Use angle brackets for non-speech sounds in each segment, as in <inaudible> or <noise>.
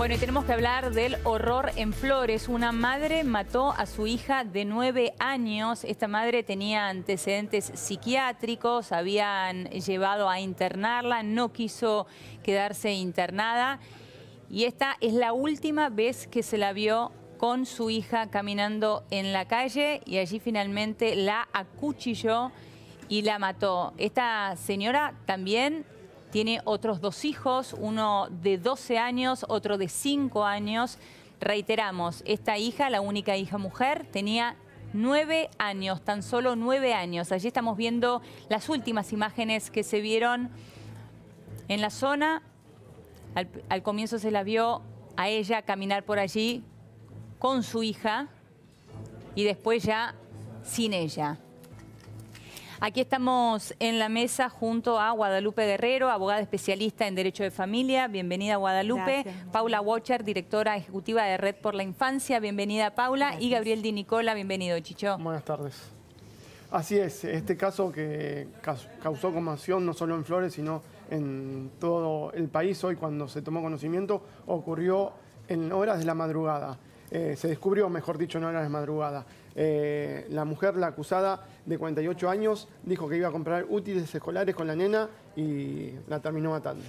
Bueno, y tenemos que hablar del horror en Flores. Una madre mató a su hija de nueve años. Esta madre tenía antecedentes psiquiátricos, habían llevado a internarla, no quiso quedarse internada. Y esta es la última vez que se la vio con su hija caminando en la calle y allí finalmente la acuchilló y la mató. Esta señora también tiene otros dos hijos, uno de 12 años, otro de 5 años. Reiteramos, esta hija, la única hija mujer, tenía nueve años, tan solo nueve años. Allí estamos viendo las últimas imágenes que se vieron en la zona. al comienzo se la vio a ella caminar por allí con su hija y después ya sin ella. Aquí estamos en la mesa junto a Guadalupe Guerrero, abogada especialista en Derecho de Familia. Bienvenida, Guadalupe. Paula Watcher, directora ejecutiva de Red por la Infancia. Bienvenida, Paula. Y Gabriel Di Nicola, bienvenido, Chicho. Buenas tardes. Así es, este caso que causó conmoción no solo en Flores, sino en todo el país hoy cuando se tomó conocimiento, ocurrió en horas de la madrugada. Eh, se descubrió, mejor dicho, no era de madrugada. Eh, la mujer, la acusada de 48 años, dijo que iba a comprar útiles escolares con la nena y la terminó matando.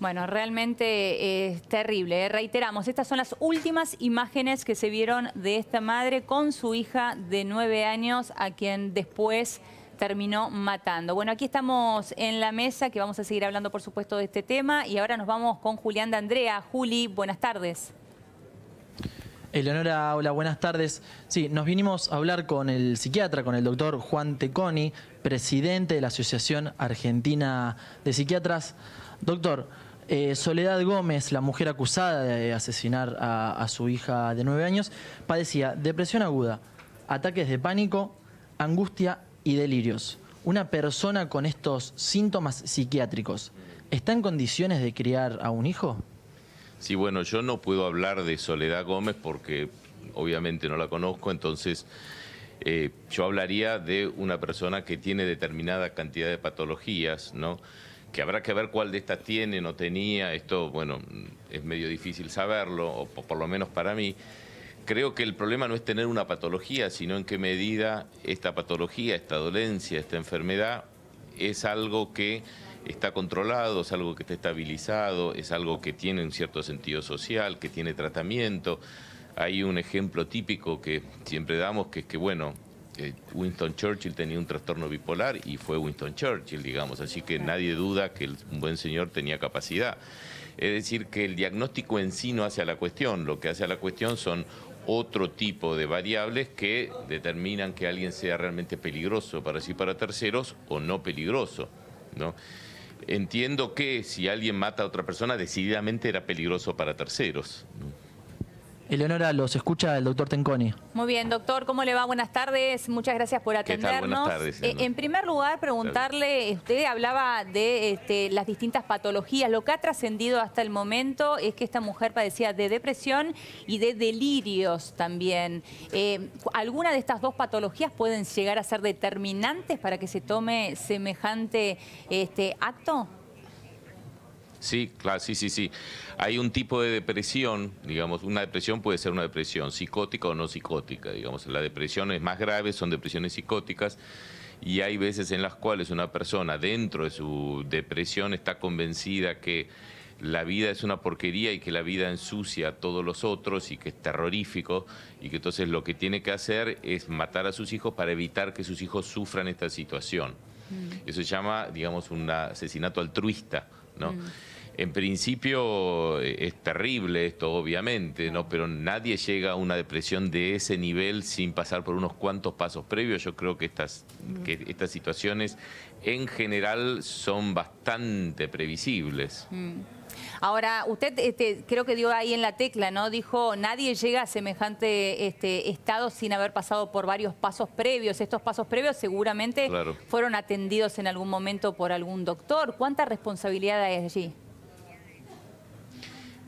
Bueno, realmente es terrible. ¿eh? Reiteramos, estas son las últimas imágenes que se vieron de esta madre con su hija de 9 años, a quien después terminó matando. Bueno, aquí estamos en la mesa, que vamos a seguir hablando, por supuesto, de este tema. Y ahora nos vamos con Julián de Andrea. Juli, buenas tardes. Eleonora, hola, buenas tardes. Sí, nos vinimos a hablar con el psiquiatra, con el doctor Juan Teconi, presidente de la Asociación Argentina de Psiquiatras. Doctor, eh, Soledad Gómez, la mujer acusada de asesinar a, a su hija de nueve años, padecía depresión aguda, ataques de pánico, angustia y delirios. Una persona con estos síntomas psiquiátricos, ¿está en condiciones de criar a un hijo? Sí, bueno, yo no puedo hablar de Soledad Gómez porque obviamente no la conozco, entonces eh, yo hablaría de una persona que tiene determinada cantidad de patologías, ¿no? Que habrá que ver cuál de estas tiene, no tenía, esto, bueno, es medio difícil saberlo, o por lo menos para mí. Creo que el problema no es tener una patología, sino en qué medida esta patología, esta dolencia, esta enfermedad es algo que está controlado, es algo que está estabilizado, es algo que tiene un cierto sentido social, que tiene tratamiento. Hay un ejemplo típico que siempre damos, que es que, bueno, eh, Winston Churchill tenía un trastorno bipolar y fue Winston Churchill, digamos, así que nadie duda que un buen señor tenía capacidad. Es decir, que el diagnóstico en sí no hace a la cuestión, lo que hace a la cuestión son otro tipo de variables que determinan que alguien sea realmente peligroso para sí, para terceros o no peligroso. ¿no? Entiendo que si alguien mata a otra persona, decididamente era peligroso para terceros. Eleonora, los escucha el doctor Tenconi. Muy bien, doctor, ¿cómo le va? Buenas tardes, muchas gracias por atendernos. Buenas tardes, eh, en primer lugar, preguntarle, usted hablaba de este, las distintas patologías. Lo que ha trascendido hasta el momento es que esta mujer padecía de depresión y de delirios también. Eh, ¿Alguna de estas dos patologías pueden llegar a ser determinantes para que se tome semejante este, acto? Sí, claro, sí, sí, sí. Hay un tipo de depresión, digamos, una depresión puede ser una depresión psicótica o no psicótica, digamos. la depresión es más grave, son depresiones psicóticas y hay veces en las cuales una persona dentro de su depresión está convencida que la vida es una porquería y que la vida ensucia a todos los otros y que es terrorífico y que entonces lo que tiene que hacer es matar a sus hijos para evitar que sus hijos sufran esta situación. Mm. Eso se llama, digamos, un asesinato altruista, ¿no? Mm. En principio eh, es terrible esto, obviamente, ¿no? Pero nadie llega a una depresión de ese nivel sin pasar por unos cuantos pasos previos. Yo creo que estas, mm. que estas situaciones en general son bastante previsibles. Mm. Ahora, usted este, creo que dio ahí en la tecla, ¿no? Dijo, nadie llega a semejante este, estado sin haber pasado por varios pasos previos. Estos pasos previos seguramente fueron atendidos en algún momento por algún doctor. ¿Cuánta responsabilidad hay allí?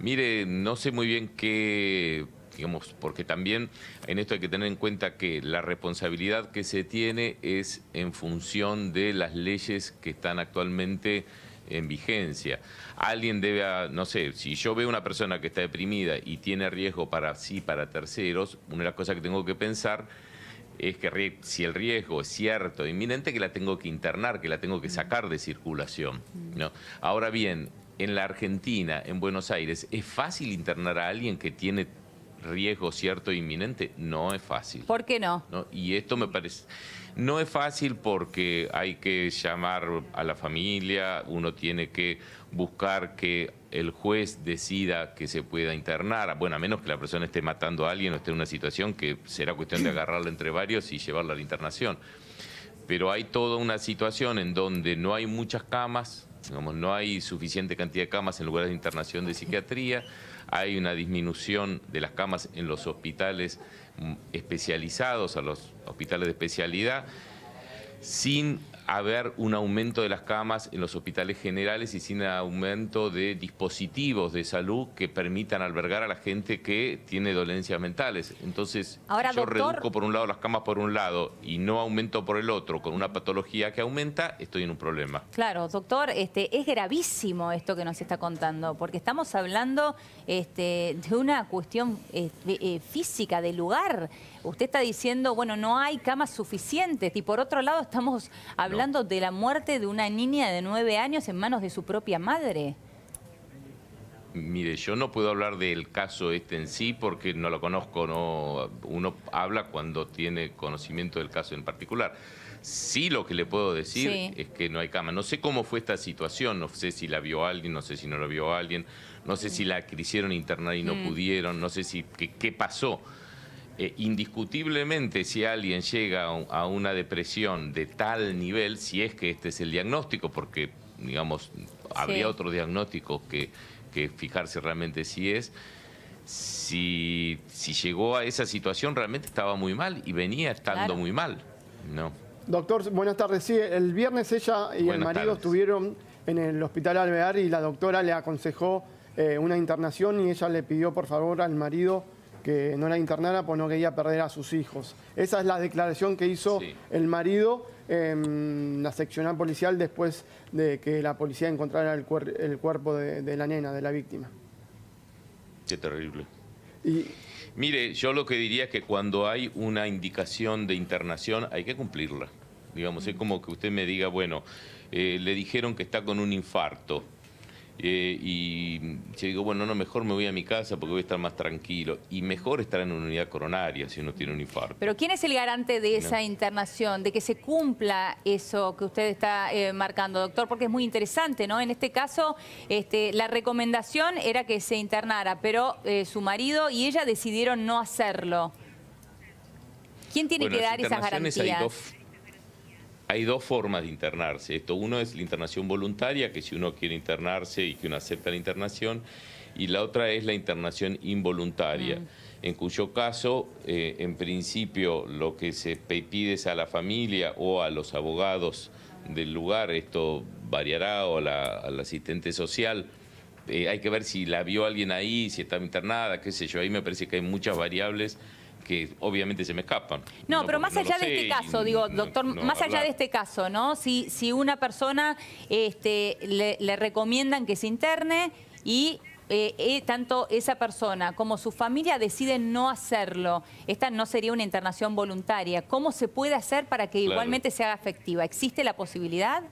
Mire, no sé muy bien qué, digamos, porque también en esto hay que tener en cuenta que la responsabilidad que se tiene es en función de las leyes que están actualmente en vigencia. Alguien debe, no sé, si yo veo una persona que está deprimida y tiene riesgo para sí, para terceros, una de las cosas que tengo que pensar es que si el riesgo es cierto, inminente, que la tengo que internar, que la tengo que sacar de circulación. ¿no? Ahora bien, en la Argentina, en Buenos Aires, ¿es fácil internar a alguien que tiene riesgo cierto e inminente? No es fácil. ¿Por qué no? ¿no? Y esto me parece... No es fácil porque hay que llamar a la familia, uno tiene que buscar que el juez decida que se pueda internar, bueno, a menos que la persona esté matando a alguien o esté en una situación que será cuestión de <clears throat> agarrarla entre varios y llevarla a la internación. Pero hay toda una situación en donde no hay muchas camas, no hay suficiente cantidad de camas en lugares de internación de psiquiatría, hay una disminución de las camas en los hospitales mm, especializados, a los hospitales de especialidad, sin haber un aumento de las camas en los hospitales generales y sin aumento de dispositivos de salud que permitan albergar a la gente que tiene dolencias mentales. Entonces, Ahora, yo reduzco por un lado las camas por un lado y no aumento por el otro con una patología que aumenta, estoy en un problema. Claro, doctor, este, es gravísimo esto que nos está contando, porque estamos hablando este, de una cuestión este, eh, física, de lugar usted está diciendo, bueno, no hay camas suficientes y por otro lado estamos hablando de la muerte de una niña de nueve años en manos de su propia madre. Mire, yo no puedo hablar del caso este en sí porque no lo conozco, no uno habla cuando tiene conocimiento del caso en particular. Sí lo que le puedo decir es que no hay cama. No sé cómo fue esta situación, no sé si la vio alguien, no sé si no la vio alguien, no sé si la quisieron internar y no mm. pudieron, no sé si qué pasó. Eh, indiscutiblemente si alguien llega a una depresión de tal nivel, si es que este es el diagnóstico, porque digamos, habría otro diagnóstico que, fijarse realmente si es. Si, llegó a esa situación, realmente estaba muy mal y venía estando muy mal. No. Doctor, buenas tardes. Sí, el viernes ella y el marido estuvieron en el hospital Alvear y la doctora le aconsejó eh, una internación y ella le pidió por favor al marido que no la internara pues no quería perder a sus hijos. Esa es la declaración que hizo el marido en em, la seccional policial después de que la policía encontrara el, cuerpo de, la nena, de la víctima. Qué terrible. Y... Mire, yo lo que diría es que cuando hay una indicación de internación hay que cumplirla. Digamos, es como que usted me diga, bueno, eh, le dijeron que está con un infarto eh, y yo digo, bueno, no, mejor me voy a mi casa porque voy a estar más tranquilo. Y mejor estar en una unidad coronaria si uno tiene un infarto. Pero ¿quién es el garante de esa internación, de que se cumpla eso que usted está eh, marcando, doctor? Porque es muy interesante, ¿no? En este caso, este, la recomendación era que se internara, pero eh, su marido y ella decidieron no hacerlo. ¿Quién tiene que dar esas garantías? Hay dos formas de internarse. Esto uno es la internación voluntaria, que si uno quiere internarse y que uno acepta la internación, y la otra es la internación involuntaria, mm. en cuyo caso, eh, en principio, lo que se pide es a la familia o a los abogados del lugar, esto variará, o al asistente social, eh, hay que ver si la vio alguien ahí, si estaba internada, qué sé yo, ahí me parece que hay muchas variables que obviamente se me escapan. No, pero más allá de este caso, digo, doctor, más allá de este caso, ¿no? Si, si una persona este, le, recomiendan que se interne y eh, eh, tanto esa persona como su familia deciden no hacerlo, esta no sería una internación voluntaria. ¿Cómo se puede hacer para que igualmente se haga efectiva? ¿Existe la posibilidad?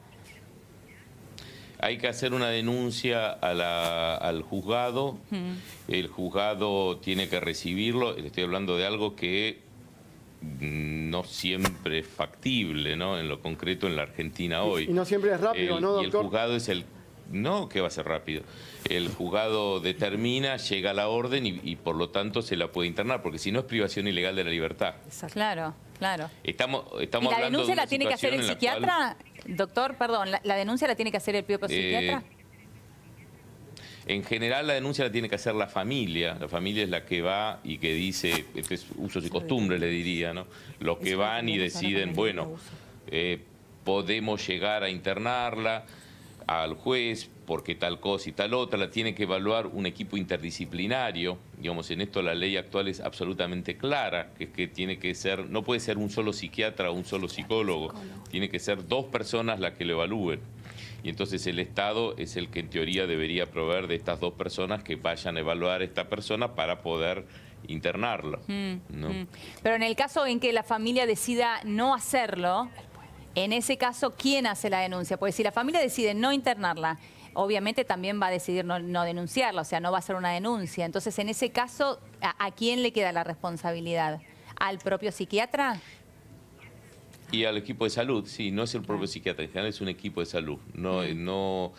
hay que hacer una denuncia a la, al juzgado, el juzgado tiene que recibirlo, estoy hablando de algo que no siempre es factible, ¿no? En lo concreto en la Argentina hoy. Y no siempre es rápido, ¿no, doctor? el juzgado es el... No, que va a ser rápido. El juzgado determina, llega la orden y, por lo tanto se la puede internar, porque si no es privación ilegal de la libertad. Claro, claro. Estamos, estamos la denuncia la tiene que hacer el psiquiatra? Doctor, perdón, ¿la, denuncia la tiene que hacer el propio eh, psiquiatra? En general la denuncia la tiene que hacer la familia, la familia es la que va y que dice, este es usos y costumbres le diría, ¿no? Los que van y deciden, bueno, eh, podemos llegar a internarla al juez porque tal cosa y tal otra, la tiene que evaluar un equipo interdisciplinario digamos, en esto la ley actual es absolutamente clara, que que tiene que ser, no puede ser un solo psiquiatra o un solo psicólogo, tiene que ser dos personas las que lo evalúen. Y entonces el Estado es el que en teoría debería proveer de estas dos personas que vayan a evaluar a esta persona para poder internarlo mm, mm. Pero en el caso en que la familia decida no hacerlo, en ese caso, ¿quién hace la denuncia? Porque si la familia decide no internarla obviamente también va a decidir no, denunciarlo, denunciarla, o sea, no va a ser una denuncia. Entonces, en ese caso, ¿a, quién le queda la responsabilidad? ¿Al propio psiquiatra? Y al equipo de salud, sí, no es el propio psiquiatra, en general es un equipo de salud. No, eh, no,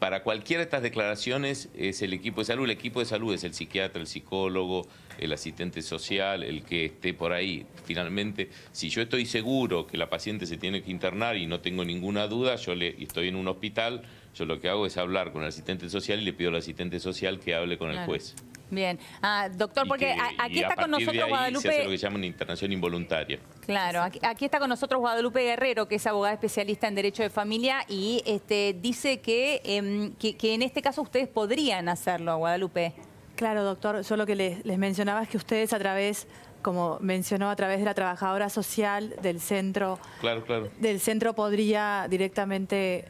para cualquiera de estas declaraciones es el equipo de salud, el equipo de salud es el psiquiatra, el psicólogo, el asistente social, el que esté por ahí. Finalmente, si yo estoy seguro que la paciente se tiene que internar y no tengo ninguna duda, yo le, estoy en un hospital, yo lo que hago es hablar con el asistente social y le pido al asistente social que hable con el juez. Bien. Ah, doctor, porque aquí está con nosotros Guadalupe. Se lo internación involuntaria. Claro, aquí, está con nosotros Guadalupe Guerrero, que es abogada especialista en Derecho de Familia, y este, dice que, em, que, que en este caso ustedes podrían hacerlo, Guadalupe. Claro, doctor, Solo que les, mencionaba es que ustedes a través como mencionó a través de la trabajadora social del centro. Claro, claro. Del centro podría directamente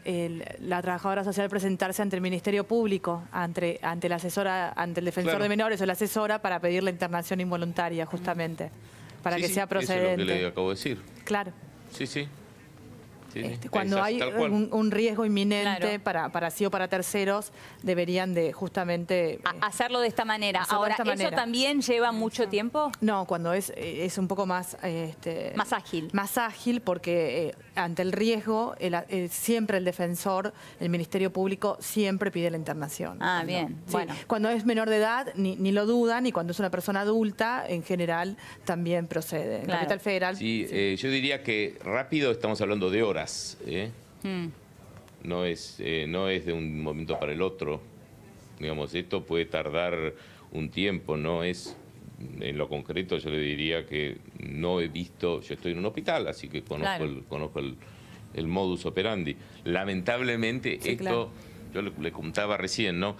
la trabajadora social presentarse ante el Ministerio Público, ante, ante la asesora, ante el defensor de menores o la asesora para pedir la internación involuntaria, justamente, para que sea procedente. sí, es lo que le acabo de decir. Claro. Sí, sí. Este, cuando hay un, riesgo inminente para, para sí o para terceros, deberían de justamente... Eh, hacerlo de esta manera. Ahora, ¿eso también lleva mucho tiempo? No, cuando es, eh, es un poco más... Este, más ágil. Más ágil porque eh, ante el riesgo, siempre el defensor, el Ministerio Público, siempre pide la internación. Ah, bien. bueno. Cuando es menor de edad, ni, lo dudan, y cuando es una persona adulta, en general, también procede. Capital Federal... sí. yo diría que rápido estamos hablando de horas. ¿eh? no, es, eh, no es de un momento para el otro. Digamos, esto puede tardar un tiempo, no es en lo concreto yo le diría que no he visto, yo estoy en un hospital, así que conozco, el, conozco el, modus operandi. Lamentablemente esto, yo le, le, contaba recién, ¿no?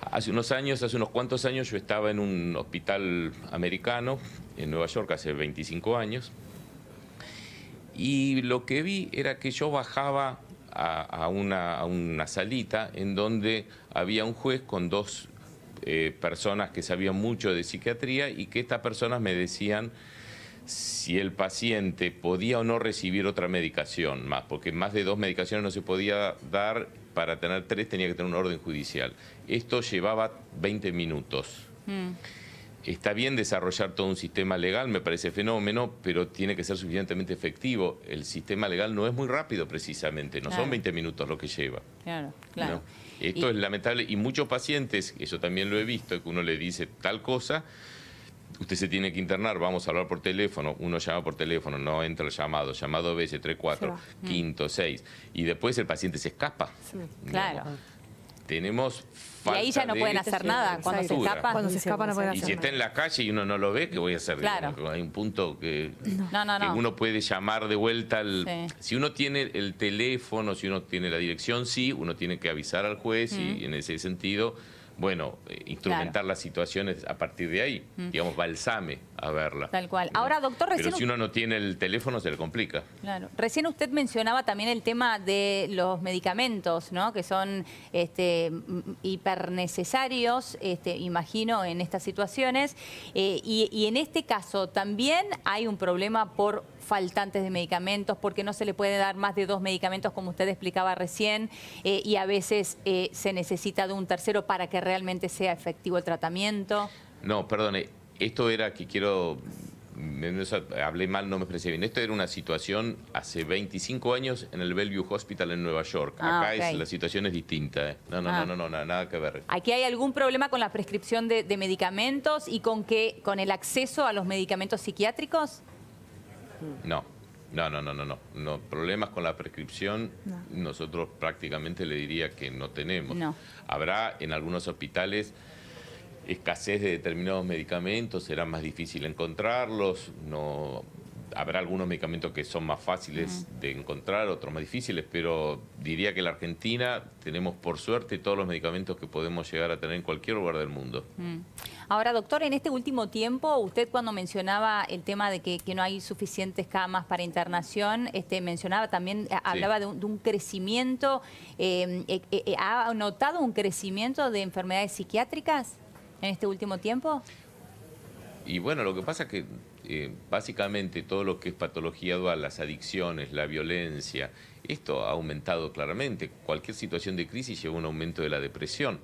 Hace unos años, hace unos cuantos años yo estaba en un hospital americano en Nueva York, hace 25 años, y lo que vi era que yo bajaba a, una, salita en donde había un juez con dos eh, personas que sabían mucho de psiquiatría y que estas personas me decían si el paciente podía o no recibir otra medicación más, porque más de dos medicaciones no se podía dar, para tener tres tenía que tener un orden judicial. Esto llevaba 20 minutos. Mm. Está bien desarrollar todo un sistema legal, me parece fenómeno, pero tiene que ser suficientemente efectivo. El sistema legal no es muy rápido precisamente, no son 20 minutos lo que lleva. Claro, claro. Esto es lamentable y muchos pacientes, eso también lo he visto, que uno le dice tal cosa, usted se tiene que internar, vamos a hablar por teléfono, uno llama por teléfono, no entra el llamado, llamado veces, 3, 4, quinto, 6, y después el paciente se escapa. claro tenemos Y ahí ya no pueden hacer nada, cuando se escapa. no pueden hacer Y si está en la calle y uno no lo ve, ¿qué voy a hacer? Claro. Hay un punto que, uno puede llamar de vuelta. Al, Si uno tiene el teléfono, si uno tiene la dirección, sí, uno tiene que avisar al juez y en ese sentido, bueno, eh, instrumentar las situaciones a partir de ahí, digamos, balsame a verla. Tal cual. Ahora, doctor, recién... Pero si uno no tiene el teléfono, se le complica. Claro. Recién usted mencionaba también el tema de los medicamentos, ¿no? Que son este, mm, hipernecesarios, este, imagino, en estas situaciones. Eh, y, en este caso también hay un problema por faltantes de medicamentos, porque no se le puede dar más de dos medicamentos, como usted explicaba recién, eh, y a veces eh, se necesita de un tercero para que realmente sea efectivo el tratamiento. No, perdone, esto era que quiero hablé mal, no me expresé bien. Esto era una situación hace 25 años en el Bellevue Hospital en Nueva York. Ah, Acá la situación es distinta. ¿eh? No, no, no, ah. no, nada que ver. Aquí hay algún problema con la prescripción de, medicamentos y con que, con el acceso a los medicamentos psiquiátricos. No. No, no, no, no, no, Problemas con la prescripción, nosotros prácticamente le diría que no tenemos. Habrá en algunos hospitales escasez de determinados medicamentos, será más difícil encontrarlos, no habrá algunos medicamentos que son más fáciles de encontrar, otros más difíciles, pero diría que en la Argentina tenemos por suerte todos los medicamentos que podemos llegar a tener en cualquier lugar del mundo. Mm. Ahora, doctor, en este último tiempo, usted cuando mencionaba el tema de que, no hay suficientes camas para internación, este, mencionaba también, eh, hablaba de un, crecimiento, eh, eh, ¿ha notado un crecimiento de enfermedades psiquiátricas? en este último tiempo? Y bueno, lo que pasa es que eh, básicamente todo lo que es patología dual, las adicciones, la violencia, esto ha aumentado claramente. Cualquier situación de crisis lleva un aumento de la depresión.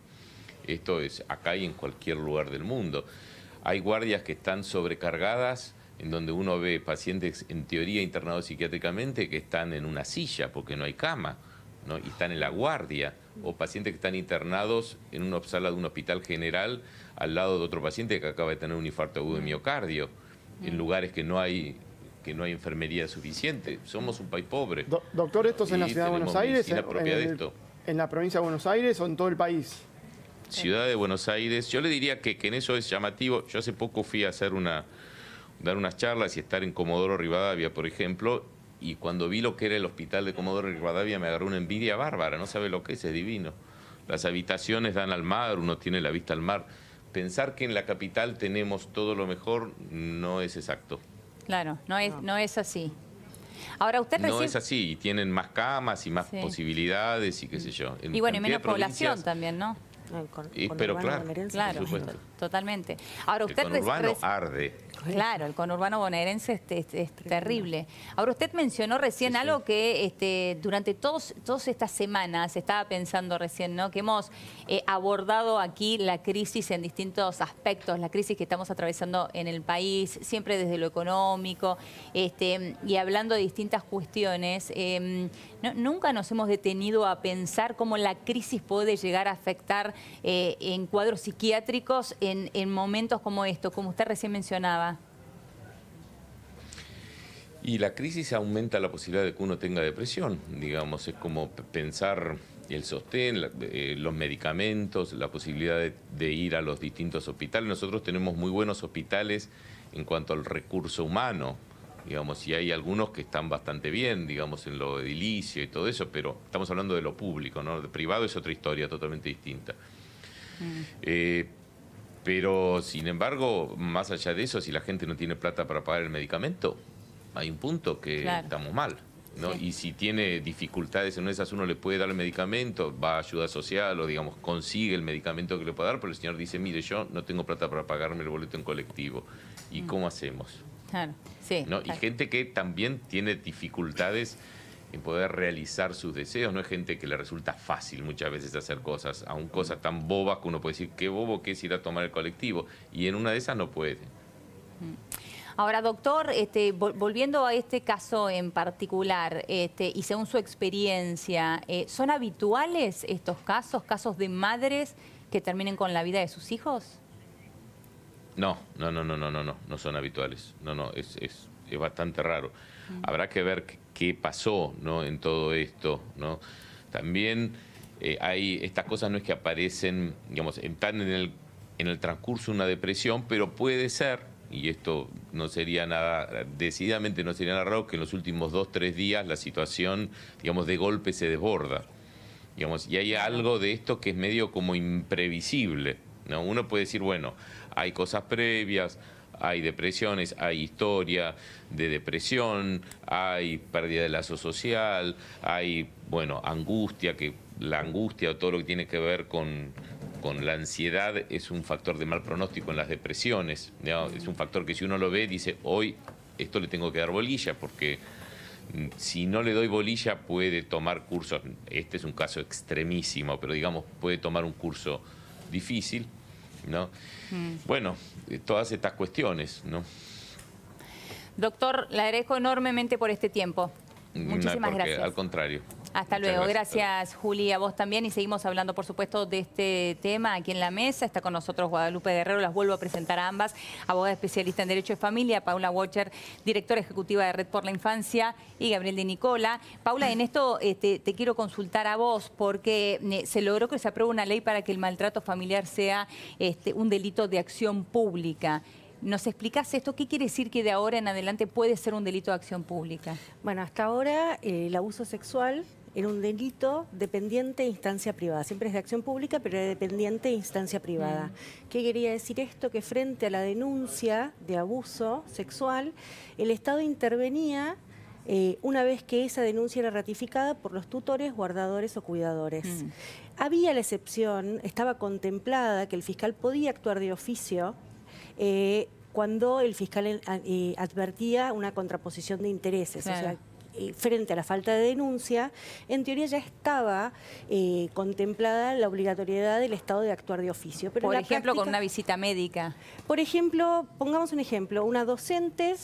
Esto es acá y en cualquier lugar del mundo. Hay guardias que están sobrecargadas en donde uno ve pacientes en teoría internados psiquiátricamente que están en una silla porque no hay cama ¿no? y están en la guardia, o pacientes que están internados en una sala de un hospital general al lado de otro paciente que acaba de tener un infarto agudo de miocardio, en mm. lugares que no hay que no hay enfermería suficiente. Somos un país pobre. doctor, ¿esto es en la ciudad de Buenos Aires? En, la provincia de Buenos Aires o en todo el país? Ciudad de Buenos Aires. Yo le diría que, que en eso es llamativo. Yo hace poco fui a hacer una dar unas charlas y estar en Comodoro Rivadavia, por ejemplo, y cuando vi lo que era el hospital de Comodoro Rivadavia me agarró una envidia bárbara, no sabe lo que es, es divino. Las habitaciones dan al mar, uno tiene la vista al mar pensar que en la capital tenemos todo lo mejor no es exacto. Claro, no es, no es así. Ahora usted No es así, y tienen más camas y más posibilidades y qué sé yo. y bueno, y menos población también, ¿no? pero claro, claro. Por supuesto totalmente. Ahora usted el conurbano arde. Claro, el conurbano bonaerense es, es, terrible. Ahora usted mencionó recién algo que este, durante todos, todas estas semanas estaba pensando recién, ¿no? Que hemos eh, abordado aquí la crisis en distintos aspectos, la crisis que estamos atravesando en el país, siempre desde lo económico, este, y hablando de distintas cuestiones. Em, nunca nos hemos detenido a pensar cómo la crisis puede llegar a afectar eh, en cuadros psiquiátricos en, momentos como estos, como usted recién mencionaba? Y la crisis aumenta la posibilidad de que uno tenga depresión, digamos, es como pensar el sostén, eh, los medicamentos, la posibilidad de, ir a los distintos hospitales. Nosotros tenemos muy buenos hospitales en cuanto al recurso humano, digamos, y hay algunos que están bastante bien, digamos, en lo edilicio y todo eso, pero estamos hablando de lo público, ¿no? De privado es otra historia totalmente distinta. Mm. Eh, pero, sin embargo, más allá de eso, si la gente no tiene plata para pagar el medicamento, hay un punto que estamos mal. ¿no? Y si tiene dificultades en esas, uno le puede dar el medicamento, va a ayuda social o, digamos, consigue el medicamento que le pueda dar, pero el señor dice, mire, yo no tengo plata para pagarme el boleto en colectivo. ¿Y mm. cómo hacemos? Claro, sí. ¿No? Y gente que también tiene dificultades en poder realizar sus deseos. No es gente que le resulta fácil muchas veces hacer cosas, ...aún cosas mm. tan bobas que uno puede decir, qué bobo que es ir a tomar el colectivo. Y en una de esas no puede. Mm. Ahora, doctor, este, volviendo a este caso en particular, este, y según su experiencia, eh, ¿son habituales estos casos, casos de madres que terminen con la vida de sus hijos? No, no, no, no, no, no, no, no son habituales. No, no, es, es, bastante raro. Mm. Habrá que ver qué pasó ¿no? en todo esto. ¿no? También eh, hay, estas cosas no es que aparecen, digamos, están en el, en el transcurso de una depresión, pero puede ser, y esto no sería nada, decididamente no sería nada raro, que en los últimos dos, tres días la situación, digamos, de golpe se desborda. Digamos, y hay algo de esto que es medio como imprevisible. ¿no? Uno puede decir, bueno, hay cosas previas, hay depresiones, hay historia de depresión, hay pérdida de lazo social, hay, bueno, angustia, que la angustia o todo lo que tiene que ver con, con la ansiedad es un factor de mal pronóstico en las depresiones. Es un factor que si uno lo ve, dice, hoy esto le tengo que dar bolilla, porque mm, si no le doy bolilla puede tomar cursos, este es un caso extremísimo, pero digamos, puede tomar un curso difícil, ¿no? Mm. Bueno, eh, todas estas cuestiones, ¿no? Doctor, le agradezco enormemente por este tiempo. Muchísimas gracias. Al contrario. Hasta luego. Gracias. Juli, a vos también. Y seguimos hablando, por supuesto, de este tema aquí en la mesa. Está con nosotros Guadalupe Guerrero. Las vuelvo a presentar a ambas. Abogada especialista en Derecho de Familia, Paula Watcher, directora ejecutiva de Red por la Infancia, y Gabriel de Nicola. Paula, en esto este, te, quiero consultar a vos, porque eh, se logró que se apruebe una ley para que el maltrato familiar sea este, un delito de acción pública. ¿Nos explicas esto? ¿Qué quiere decir que de ahora en adelante puede ser un delito de acción pública? Bueno, hasta ahora eh, el abuso sexual era un delito dependiente de instancia privada. Siempre es de acción pública, pero era dependiente de instancia privada. Mm. ¿Qué quería decir esto? Que frente a la denuncia de abuso sexual, el Estado intervenía eh, una vez que esa denuncia era ratificada por los tutores, guardadores o cuidadores. Mm. Había la excepción, estaba contemplada que el fiscal podía actuar de oficio. Eh, cuando el fiscal eh, advertía una contraposición de intereses, eh, frente a la falta de denuncia, en teoría ya estaba eh, contemplada la obligatoriedad del Estado de actuar de oficio. Pero por ejemplo, con una visita médica. Por ejemplo, pongamos un ejemplo, una docente,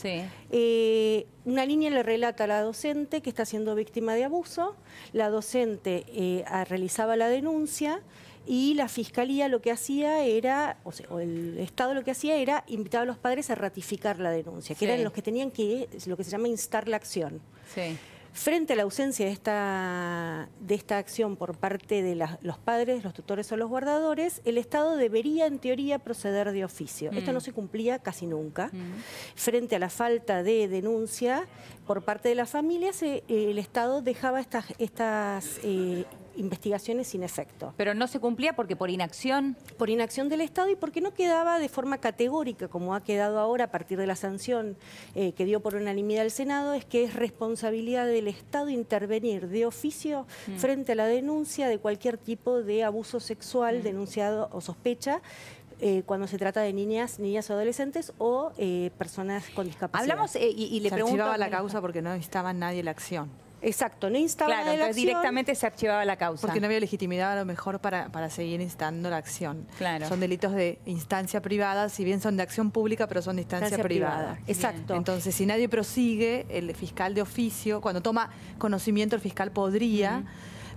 eh, una línea le relata a la docente que está siendo víctima de abuso, la docente realizaba la denuncia, y la fiscalía lo que hacía era, o, sea, el Estado lo que hacía era invitar a los padres a ratificar la denuncia, que eran los que tenían que, lo que se llama instar la acción. Frente a la ausencia de esta, de esta acción por parte de los padres, los tutores o los guardadores, el Estado debería, en teoría, proceder de oficio. Esto mm. no se cumplía casi nunca. Mm. Frente a la falta de denuncia por parte de las familias, el Estado dejaba estas, estas eh, investigaciones sin efecto. Pero no se cumplía porque por inacción... Por inacción del Estado y porque no quedaba de forma categórica, como ha quedado ahora a partir de la sanción eh, que dio por unanimidad el Senado, es que es responsabilidad del Estado intervenir de oficio mm. frente a la denuncia de cualquier tipo de abuso sexual mm. denunciado o sospecha, eh, cuando se trata de niñas, niñas o adolescentes o eh, personas con discapacidad. Hablamos y, le preguntaba la causa porque no estaba nadie la acción. Exacto, no instaba claro, directamente se archivaba la causa. Porque no había legitimidad a lo mejor para, para seguir instando la acción. Claro. Son delitos de instancia privada, si bien son de acción pública, pero son de instancia, privada. Exacto. Entonces, si nadie prosigue, el fiscal de oficio, cuando toma conocimiento el fiscal podría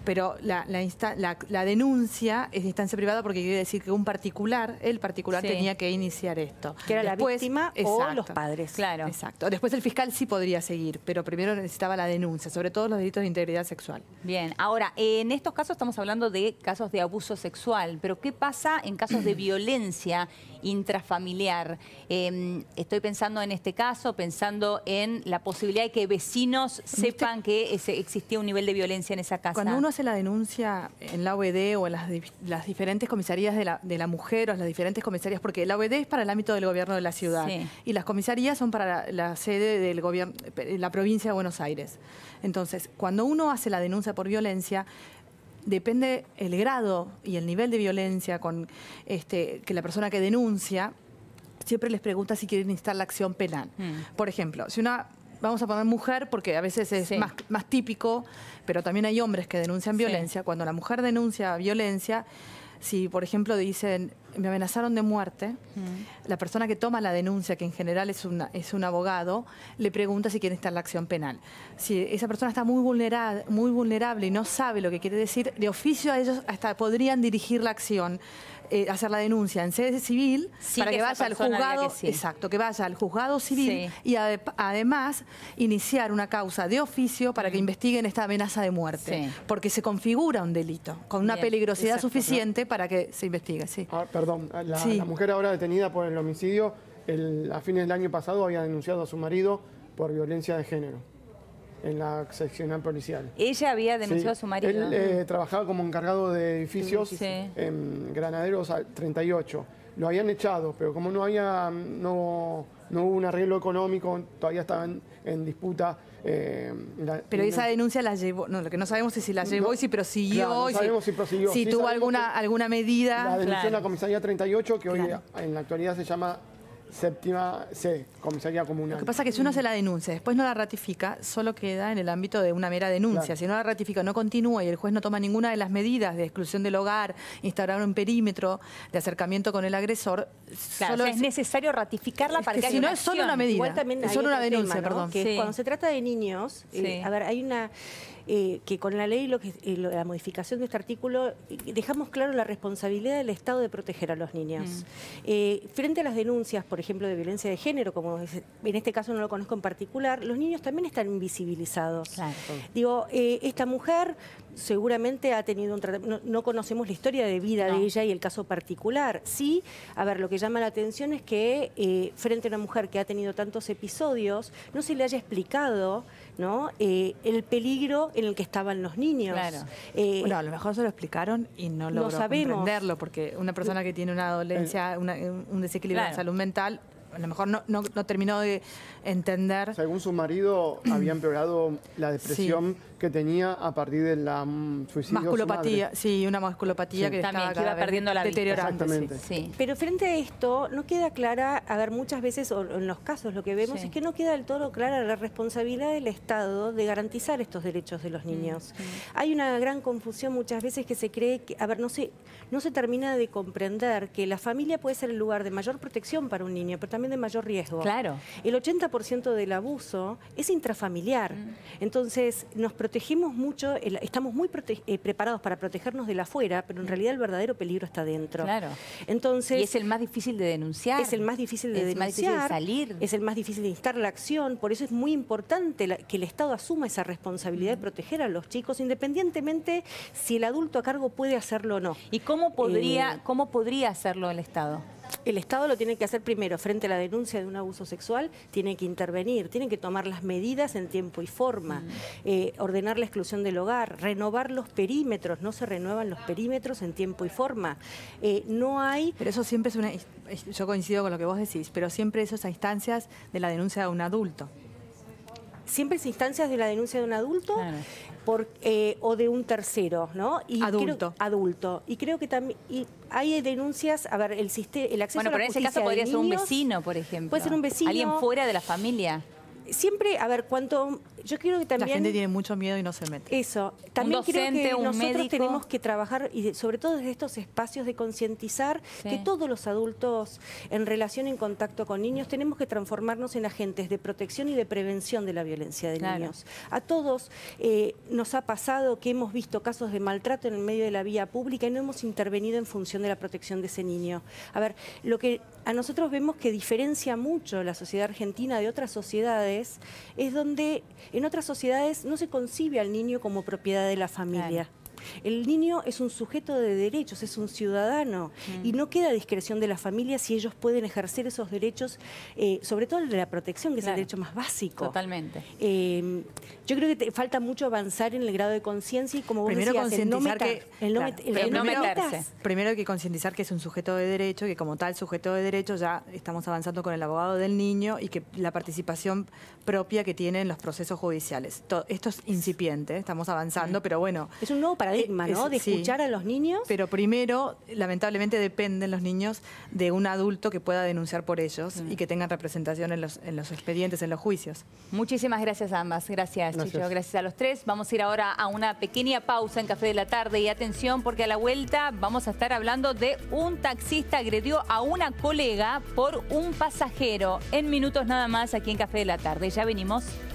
pero la, denuncia es de instancia privada porque quiere decir que un particular, el particular tenía que iniciar esto. Que era la víctima o los padres. Claro. Exacto. Después el fiscal sí podría seguir, pero primero necesitaba la denuncia, sobre todo los delitos de integridad sexual. Bien. Ahora, en estos casos estamos hablando de casos de abuso sexual, pero ¿qué pasa en casos de violencia intrafamiliar? Em, estoy pensando en este caso, pensando en la posibilidad de que vecinos sepan que existía un nivel de violencia en esa casa la denuncia en la OED o en las, diferentes comisarías de la, mujer o las diferentes comisarías? Porque la OED es para el ámbito del gobierno de la ciudad y las comisarías son para la, sede del gobierno, la provincia de Buenos Aires. Entonces, cuando uno hace la denuncia por violencia, depende el grado y el nivel de violencia con este, que la persona que denuncia siempre les pregunta si quieren instar la acción penal. Mm. Por ejemplo, si una vamos a poner mujer porque a veces es más, típico, pero también hay hombres que denuncian violencia. Cuando la mujer denuncia violencia, si por ejemplo dicen, me amenazaron de muerte, mm. la persona que toma la denuncia, que en general es, es un abogado, le pregunta si quiere estar en la acción penal. Si esa persona está muy, vulnerada, muy vulnerable y no sabe lo que quiere decir, de oficio a ellos hasta podrían dirigir la acción eh, hacer la denuncia en sede civil para que, vaya al juzgado, exacto, que vaya al juzgado civil y además iniciar una causa de oficio para que mm. investiguen esta amenaza de muerte, porque se configura un delito con una peligrosidad suficiente para que se investigue. Ah, perdón, la, mujer ahora detenida por el homicidio, a fines del año pasado había denunciado a su marido por violencia de género en la seccional policial. ¿Ella había denunciado a su marido? Él eh, trabajaba como encargado de edificios en Granaderos 38. Lo habían echado, pero como no había no, no hubo un arreglo económico, todavía estaban en disputa. Eh, pero esa denuncia la llevó, no, lo que no sabemos es si la llevó y si prosiguió. sabemos si, prosiguió. Si, tuvo alguna, alguna medida. La denunció en la comisaría 38, que hoy en la actualidad se llama séptima C, comisaría comunal. Lo que pasa es que si uno se la denuncia, después no la ratifica, solo queda en el ámbito de una mera denuncia. Si no la ratifica, no continúa y el juez no toma ninguna de las medidas de exclusión del hogar, instaurar un perímetro de acercamiento con el agresor. solo es, necesario ratificarla para que, Si no, es solo una medida. es solo una denuncia, perdón. Que Cuando se trata de niños, eh, a ver, hay una... Eh, que con la ley, lo que, eh, la modificación de este artículo, eh, dejamos claro la responsabilidad del Estado de proteger a los niños. Mm. frente a las denuncias, por ejemplo, de violencia de género, como en este caso no lo conozco en particular, los niños también están invisibilizados. Digo, esta mujer seguramente ha tenido un tratamiento, no, conocemos la historia de vida de ella y el caso particular. Sí, a ver, lo que llama la atención es que frente a una mujer que ha tenido tantos episodios, no se le haya explicado ¿no? Eh, el peligro en el que estaban los niños. Eh, bueno, a lo mejor se lo explicaron y no logró sabemos. comprenderlo, porque una persona que tiene una dolencia, eh. un desequilibrio de salud mental, a lo mejor no, no, terminó de entender. Según su marido, había empeorado la depresión que tenía a partir de la mm, suicidio. Masculopatía, sí, una masculopatía que estaba que iba perdiendo la Exactamente. Pero frente a esto no queda clara, a ver, muchas veces o en los casos lo que vemos es que no queda del todo clara la responsabilidad del Estado de garantizar estos derechos de los mm, niños. Hay una gran confusión muchas veces que se cree que, a ver, no se, no se termina de comprender que la familia puede ser el lugar de mayor protección para un niño, pero también de mayor riesgo. Claro. El 80% del abuso es intrafamiliar. Mm. Entonces, nos protege protegemos mucho, estamos muy eh, preparados para protegernos de la afuera, pero en realidad el verdadero peligro está dentro. Claro. Entonces, y es el más difícil de denunciar. Es el más difícil de denunciar. salir. Es el más difícil de instar la acción. Por eso es muy importante que el Estado asuma esa responsabilidad de proteger a los chicos, independientemente si el adulto a cargo puede hacerlo o no. ¿Y cómo podría, eh, cómo podría hacerlo el Estado? el Estado lo tiene que hacer primero frente a la denuncia de un abuso sexual, tiene que intervenir, tiene que tomar las medidas en tiempo y forma, mm. eh, ordenar la exclusión del hogar, renovar los perímetros, no se renuevan los perímetros en tiempo y forma. Eh, no hay... Pero eso siempre es una... Yo coincido con lo que vos decís, pero siempre eso es a instancias de la denuncia de un adulto siempre es instancias de la denuncia de un adulto eh, o de un tercero, ¿no? Y adulto. adulto. Y creo que también hay denuncias, a ver, el, sistema, el acceso a la Bueno, pero en ese caso podría ser un vecino, por ejemplo. Puede ser un vecino. Alguien fuera de la familia. Siempre, a ver, cuánto yo que también... La gente tiene mucho miedo y no se mete. Eso. También creo que nosotros tenemos que trabajar, y sobre todo desde estos espacios de concientizar que todos los adultos en relación en contacto con niños tenemos que transformarnos en agentes de protección y de prevención de la violencia de niños. A todos eh, nos ha pasado que hemos visto casos de maltrato en el medio de la vía pública y no hemos intervenido en función de la protección de ese niño. A ver, lo que a nosotros vemos que diferencia mucho la sociedad argentina de otras sociedades es donde en otras sociedades no se concibe al niño como propiedad de la familia. El niño es un sujeto de derechos, es un ciudadano mm. y no queda a discreción de la familia si ellos pueden ejercer esos derechos, eh, sobre todo el de la protección, que es el derecho más básico. Totalmente. Em, yo creo que falta mucho avanzar en el grado de conciencia y como vos primero decías, el no, meterse. Primero hay que concientizar que es un sujeto de derecho, que como tal sujeto de derecho ya estamos avanzando con el abogado del niño y que la participación propia que tiene en los procesos judiciales. esto es incipiente, estamos avanzando, pero bueno. Es un nuevo paradigma, ¿no? de escuchar a los niños. Pero primero, lamentablemente, dependen los niños de un adulto que pueda denunciar por ellos y que tengan representación en los, expedientes, en los juicios. Muchísimas gracias a ambas. Gracias, gracias, Chicho. Gracias a los tres. Vamos a ir ahora a una pequeña pausa en Café de la Tarde. Y atención, porque a la vuelta vamos a estar hablando de un taxista agredió a una colega por un pasajero. En minutos nada más aquí en Café de la Tarde. Ya venimos.